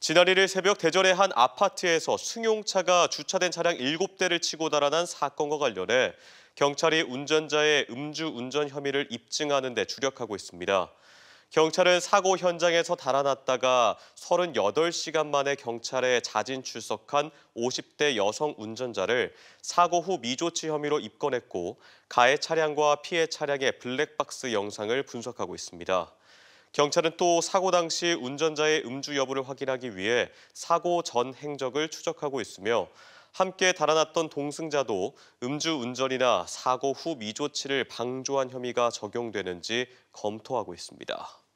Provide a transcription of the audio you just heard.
지난 1일 새벽 대전의 한 아파트에서 승용차가 주차된 차량 7대를 치고 달아난 사건과 관련해 경찰이 운전자의 음주 운전 혐의를 입증하는 데 주력하고 있습니다. 경찰은 사고 현장에서 달아났다가 38시간 만에 경찰에 자진 출석한 50대 여성 운전자를 사고 후 미조치 혐의로 입건했고 가해 차량과 피해 차량의 블랙박스 영상을 분석하고 있습니다. 경찰은 또 사고 당시 운전자의 음주 여부를 확인하기 위해 사고 전 행적을 추적하고 있으며 함께 달아났던 동승자도 음주 운전이나 사고 후 미조치를 방조한 혐의가 적용되는지 검토하고 있습니다.